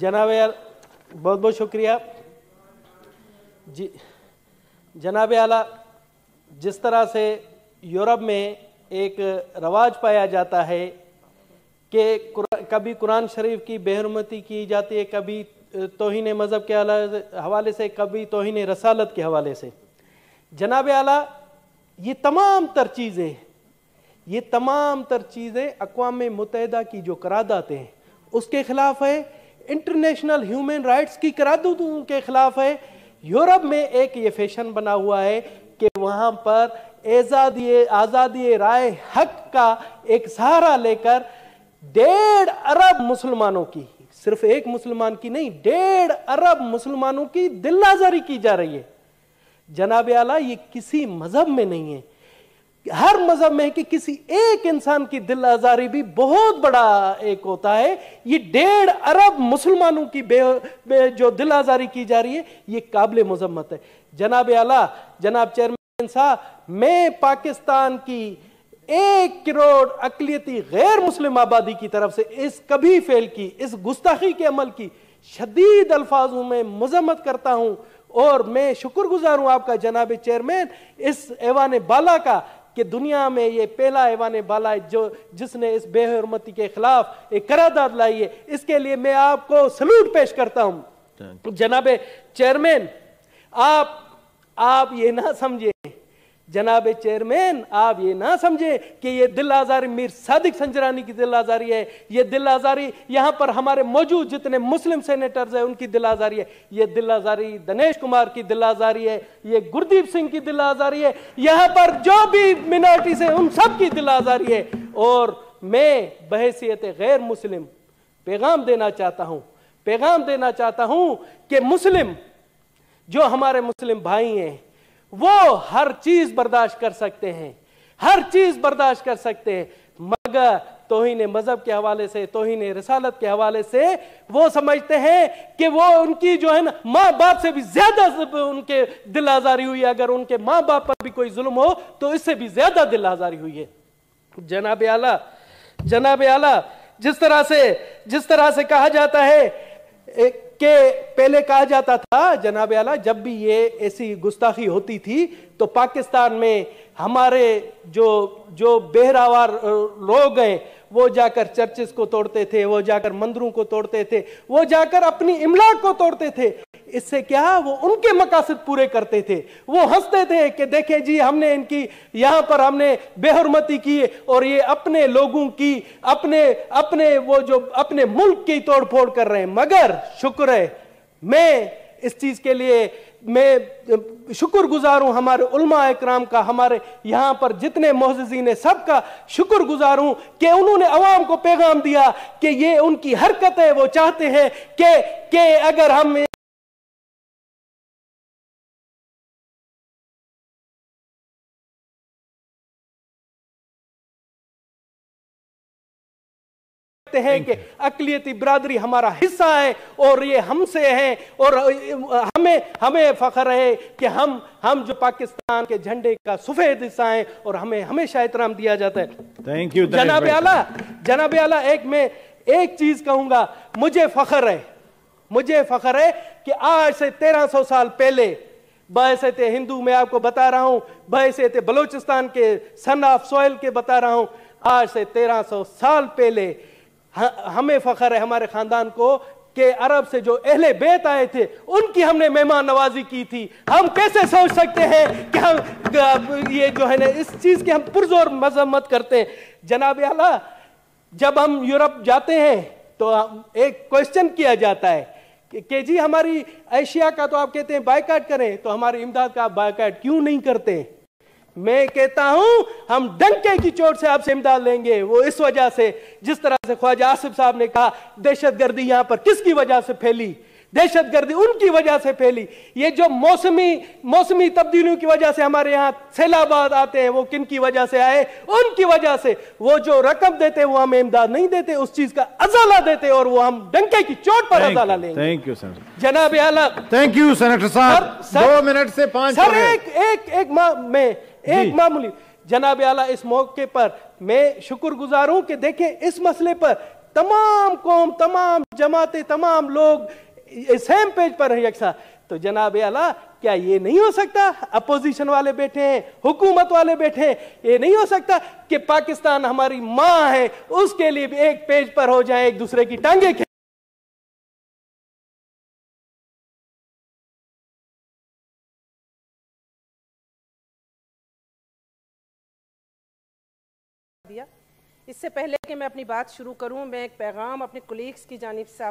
जनाब यार बहुत बहुत शुक्रिया जी जनाब आला जिस तरह से यूरोप में एक रवाज पाया जाता है कि कभी कुरान शरीफ की बेहरमती की जाती है कभी तोहन मज़हब के हवाले से कभी तोहन रसालत के हवाले से जनाब आला ये तमाम तर चीज़ें ये तमाम तर चीज़ें अकवा मुतहदा की जो करादातें हैं उसके खिलाफ है इंटरनेशनल ह्यूमन राइट्स की करारदादों के खिलाफ है यूरोप में एक ये फैशन बना हुआ है कि वहाँ पर एजादी आज़ादी राय हक का एक सहारा लेकर डेढ़ अरब मुसलमानों की सिर्फ एक मुसलमान की नहीं डेढ़ अरब मुसलमानों की दिल्लाजारी की जा रही है जनाब आला ये किसी मजहब में नहीं है हर मजहब में कि किसी एक इंसान की दिल आजारी भी बहुत बड़ा एक होता है ये डेढ़ अरब मुसलमानों की बे, बे जो दिल आजारी की जा रही है ये काबिल मजम्मत है जनाब आला जनाब चेयरमैन साहब मैं पाकिस्तान की एक करोड़ अकलीति गैर मुस्लिम आबादी की तरफ से इस कभी फेल की इस गुस्ताखी के अमल की शदीद अल्फाजों में मजम्मत करता हूँ और मैं शुक्रगुजार हूँ आपका जनाब चेयरमैन इस ऐवान बाला का कि दुनिया में ये पहला ऐवान बाला है जो जिसने इस बेहरमती के खिलाफ एक करारदाद लाई है इसके लिए मैं आपको सल्यूट पेश करता हूं जनाबे चेयरमैन आप आप ये ना समझिए जनाब चेयरमैन आप ये ना समझे कि ये दिल आजारी मीर सादिक संजरानी की दिल आजारी है ये दिल आजारी यहाँ पर हमारे मौजूद जितने मुस्लिम सेनेटर्स हैं उनकी दिल आजारी है ये दिल आजारी दनेश कुमार की दिल आजारी है ये गुरदीप सिंह की दिल आजारी है यहाँ पर जो भी मिनोरिटीज है उन सब की दिल आजारी है और मैं बहसीत गैर मुस्लिम पैगाम देना चाहता हूँ पैगाम देना चाहता हूँ कि मुस्लिम जो हमारे मुस्लिम भाई हैं वो हर चीज बर्दाश्त कर सकते हैं हर चीज बर्दाश्त कर सकते हैं मगर ने मज़हब के हवाले से ने रसालत के हवाले से वो समझते हैं कि वो उनकी जो है ना माँ बाप से भी ज्यादा उनके दिल आजारी हुई है अगर उनके माँ बाप पर भी कोई जुल्म हो तो इससे भी ज्यादा दिल आजारी हुई है जनाब आला जनाब आला जिस तरह से जिस तरह से कहा जाता है एक कि पहले कहा जाता था जनाब आला जब भी ये ऐसी गुस्ताखी होती थी तो पाकिस्तान में हमारे जो जो बेहरावार लोग हैं वो जाकर चर्चेस को तोड़ते थे वो जाकर मंदिरों को तोड़ते थे वो जाकर अपनी इमलाक को तोड़ते थे इससे क्या वो उनके मकासद पूरे करते थे वो हंसते थे कि देखें जी हमने इनकी यहाँ पर हमने बेहरमती की और ये अपने लोगों की अपने अपने वो जो अपने मुल्क की तोड़फोड़ कर रहे हैं मगर शुक्र है मैं इस चीज़ के लिए मैं शुक्र गुजार हूँ हमारे उलमा इक्राम का हमारे यहाँ पर जितने मोहजिन है सबका शुक्र गुजार हूँ कि उन्होंने अवाम को पैगाम दिया कि ये उनकी हरकत है वो चाहते हैं कि अगर हम सकते हैं कि अकलीती बरदरी हमारा हिस्सा है और ये हमसे है और हमें हमें फ़ख्र है कि हम हम जो पाकिस्तान के झंडे का सफ़ेद हिस्सा है और हमें हमेशा एहतराम दिया जाता है थैंक यू जनाब आला जनाब आला एक मैं एक चीज़ कहूंगा मुझे फ़ख्र है मुझे फ़ख्र है कि आज से तेरह सौ साल पहले बहसत हिंदू मैं आपको बता रहा हूँ बहसत बलोचिस्तान के सन ऑफ सॉइल के बता रहा हूं आज से तेरह सौ साल पहले हमें फखर है हमारे खानदान को कि अरब से जो अहले बेत आए थे उनकी हमने मेहमान नवाजी की थी हम कैसे सोच सकते हैं कि हम ये जो है ना इस चीज़ की हम पुरजोर मजम्मत करते हैं जनाब आला जब हम यूरोप जाते हैं तो एक क्वेश्चन किया जाता है कि जी हमारी एशिया का तो आप कहते हैं बायकाट करें तो हमारी इमदाद का आप बायकाट क्यों नहीं करते हैं? मैं कहता हूं हम डंके की चोट से आपसे इमदाद लेंगे वो इस वजह से जिस तरह से ख्वाजा आसिफ साहब ने कहा दहशतगर्दी यहां पर किसकी वजह से फैली दहशतगर्दी उनकी वजह से फैली ये जो मौसमी मौसमी तब्दीलियों की वजह से हमारे यहाँ सैलाबाद आते हैं वो किन की वजह से आए उनकी वजह से वो जो रकम देते वो हमें इमदाद नहीं देते उस चीज का अजाला देते और वो हम डंके की चोट पर अजाला लेंगे थैंक यू सर जनाब आला थैंक यू सेनेटर साहब मिनट से पांच सर एक एक एक मैं एक मामूली जनाब आला इस मौके पर मैं शुक्रगुजार हूं कि देखें इस मसले पर तमाम कौम तमाम जमाते तमाम लोग सेम पेज पर है यकसा तो जनाब आला क्या ये नहीं हो सकता अपोजिशन वाले बैठे हैं हुकूमत वाले बैठे हैं ये नहीं हो सकता कि पाकिस्तान हमारी माँ है उसके लिए भी एक पेज पर हो जाए एक दूसरे की टांगे दिया इससे पहले कि मैं अपनी बात शुरू करूं मैं एक पैगाम अपने कोलीग्स की जानब से आप